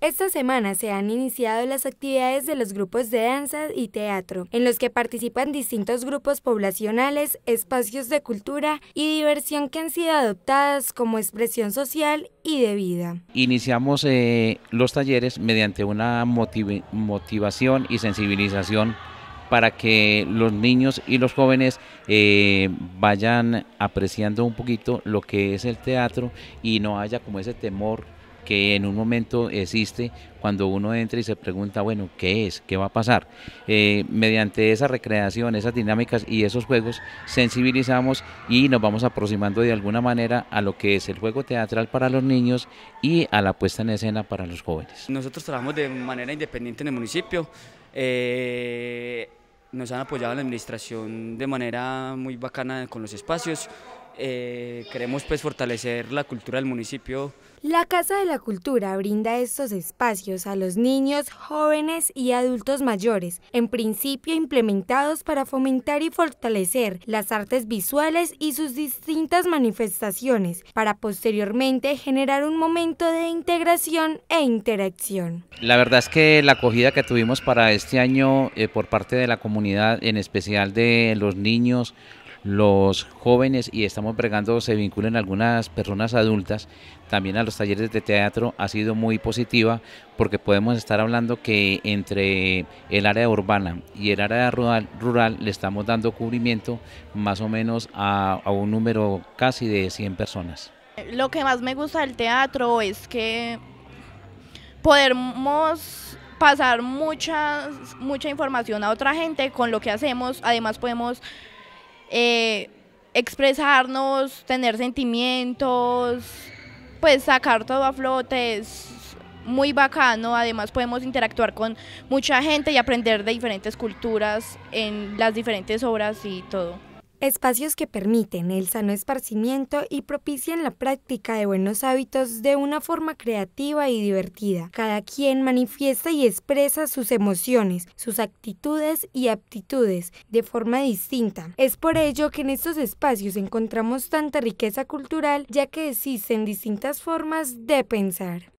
Esta semana se han iniciado las actividades de los grupos de danza y teatro, en los que participan distintos grupos poblacionales, espacios de cultura y diversión que han sido adoptadas como expresión social y de vida. Iniciamos eh, los talleres mediante una motivación y sensibilización para que los niños y los jóvenes eh, vayan apreciando un poquito lo que es el teatro y no haya como ese temor que en un momento existe cuando uno entra y se pregunta, bueno, ¿qué es? ¿Qué va a pasar? Eh, mediante esa recreación, esas dinámicas y esos juegos, sensibilizamos y nos vamos aproximando de alguna manera a lo que es el juego teatral para los niños y a la puesta en escena para los jóvenes. Nosotros trabajamos de manera independiente en el municipio. Eh, nos han apoyado la administración de manera muy bacana con los espacios. Eh, queremos pues fortalecer la cultura del municipio. La Casa de la Cultura brinda estos espacios a los niños, jóvenes y adultos mayores, en principio implementados para fomentar y fortalecer las artes visuales y sus distintas manifestaciones, para posteriormente generar un momento de integración e interacción. La verdad es que la acogida que tuvimos para este año eh, por parte de la comunidad, en especial de los niños, los jóvenes y estamos pregando se vinculen algunas personas adultas también a los talleres de teatro ha sido muy positiva porque podemos estar hablando que entre el área urbana y el área rural, le estamos dando cubrimiento más o menos a, un número casi de 100 personas. Lo que más me gusta del teatro es que podemos pasar muchas, mucha información a otra gente con lo que hacemos, además podemos eh, expresarnos, tener sentimientos, pues sacar todo a flote es muy bacano. Además podemos interactuar con mucha gente y aprender de diferentes culturas en las diferentes obras y todo. Espacios que permiten el sano esparcimiento y propician la práctica de buenos hábitos de una forma creativa y divertida. Cada quien manifiesta y expresa sus emociones, sus actitudes y aptitudes de forma distinta. Es por ello que en estos espacios encontramos tanta riqueza cultural ya que existen distintas formas de pensar.